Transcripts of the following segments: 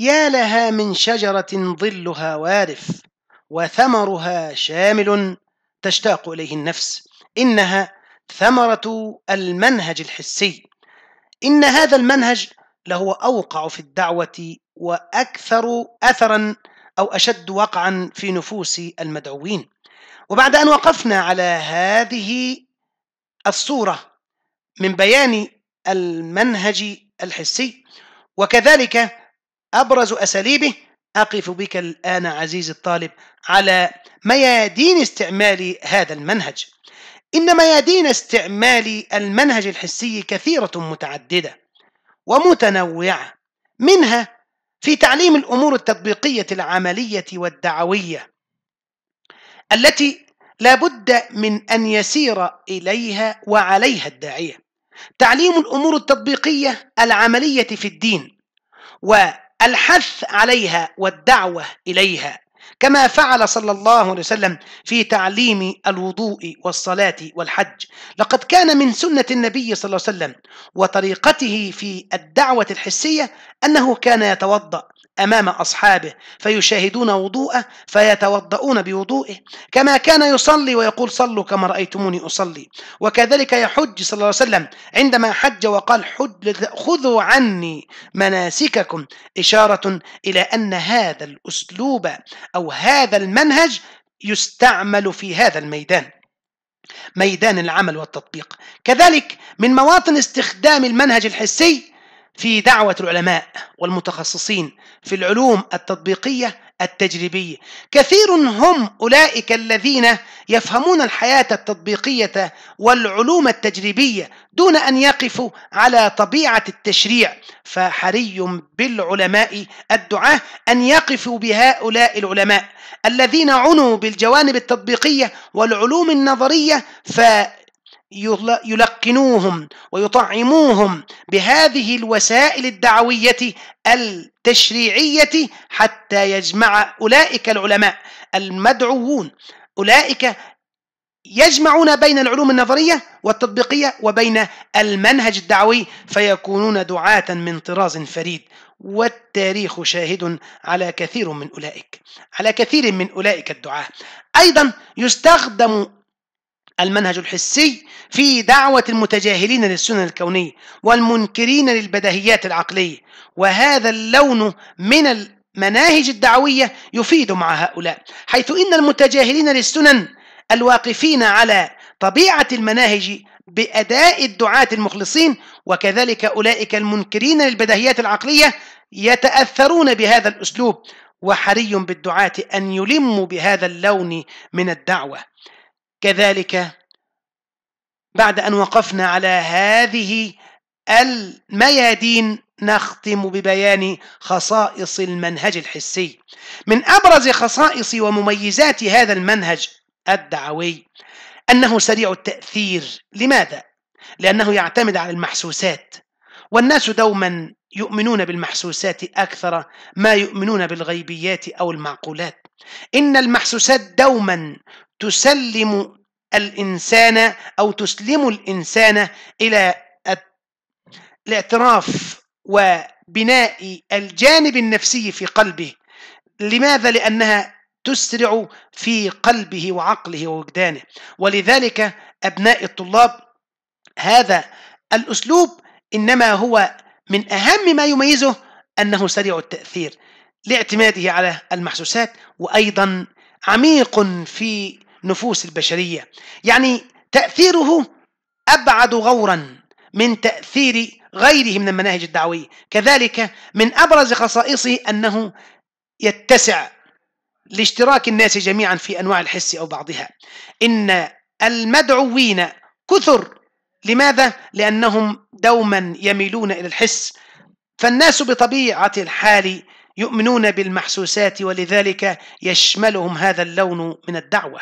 يا لها من شجرة ظلها وارف وثمرها شامل تشتاق إليه النفس إنها ثمرة المنهج الحسي إن هذا المنهج لهو أوقع في الدعوة وأكثر أثرا أو أشد وقعا في نفوس المدعوين وبعد أن وقفنا على هذه الصورة من بيان المنهج الحسي وكذلك أبرز أساليبه أقف بك الآن عزيزي الطالب على ميادين استعمال هذا المنهج إن ميادين استعمال المنهج الحسي كثيرة متعددة ومتنوعة منها في تعليم الأمور التطبيقية العملية والدعوية التي لا بد من أن يسير إليها وعليها الداعية تعليم الأمور التطبيقية العملية في الدين و الحث عليها والدعوة إليها كما فعل صلى الله عليه وسلم في تعليم الوضوء والصلاة والحج لقد كان من سنة النبي صلى الله عليه وسلم وطريقته في الدعوة الحسية أنه كان يتوضأ أمام أصحابه فيشاهدون وضوءه فيتوضؤون بوضوئه كما كان يصلي ويقول صلوا كما رأيتموني أصلي وكذلك يحج صلى الله عليه وسلم عندما حج وقال حج خذوا عني مناسككم إشارة إلى أن هذا الأسلوب أو هذا المنهج يستعمل في هذا الميدان ميدان العمل والتطبيق كذلك من مواطن استخدام المنهج الحسي في دعوة العلماء والمتخصصين في العلوم التطبيقية التجريبية كثير هم أولئك الذين يفهمون الحياة التطبيقية والعلوم التجريبية دون أن يقفوا على طبيعة التشريع فحري بالعلماء الدعاة أن يقفوا بهؤلاء العلماء الذين عنوا بالجوانب التطبيقية والعلوم النظرية ف يلقنوهم ويطعموهم بهذه الوسائل الدعوية التشريعية حتى يجمع أولئك العلماء المدعوون أولئك يجمعون بين العلوم النظرية والتطبيقية وبين المنهج الدعوي فيكونون دعاة من طراز فريد والتاريخ شاهد على كثير من أولئك على كثير من أولئك الدعاة أيضا يستخدم المنهج الحسي في دعوة المتجاهلين للسنن الكونية والمنكرين للبدهيات العقلية وهذا اللون من المناهج الدعوية يفيد مع هؤلاء حيث إن المتجاهلين للسنن الواقفين على طبيعة المناهج بأداء الدعاة المخلصين وكذلك أولئك المنكرين للبدهيات العقلية يتأثرون بهذا الأسلوب وحري بالدعاة أن يلموا بهذا اللون من الدعوة كذلك بعد أن وقفنا على هذه الميادين نختم ببيان خصائص المنهج الحسي من أبرز خصائص ومميزات هذا المنهج الدعوي أنه سريع التأثير لماذا؟ لأنه يعتمد على المحسوسات والناس دوما يؤمنون بالمحسوسات أكثر ما يؤمنون بالغيبيات أو المعقولات إن المحسوسات دوما تسلم الإنسان أو تسلم الإنسان إلى الاعتراف وبناء الجانب النفسي في قلبه لماذا؟ لأنها تسرع في قلبه وعقله ووجدانه ولذلك أبناء الطلاب هذا الأسلوب إنما هو من أهم ما يميزه أنه سريع التأثير لاعتماده على المحسوسات وايضا عميق في نفوس البشريه يعني تاثيره ابعد غورا من تاثير غيره من المناهج الدعويه كذلك من ابرز خصائصه انه يتسع لاشتراك الناس جميعا في انواع الحس او بعضها ان المدعوين كثر لماذا لانهم دوما يميلون الى الحس فالناس بطبيعه الحال يؤمنون بالمحسوسات ولذلك يشملهم هذا اللون من الدعوه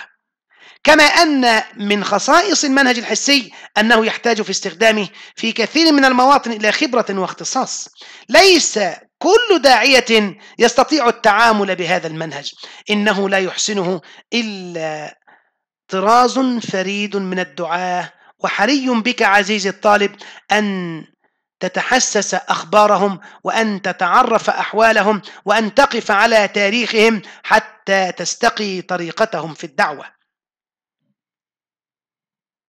كما ان من خصائص المنهج الحسي انه يحتاج في استخدامه في كثير من المواطن الى خبره واختصاص ليس كل داعيه يستطيع التعامل بهذا المنهج انه لا يحسنه الا طراز فريد من الدعاه وحري بك عزيزي الطالب ان تتحسس اخبارهم وان تتعرف احوالهم وان تقف على تاريخهم حتى تستقي طريقتهم في الدعوه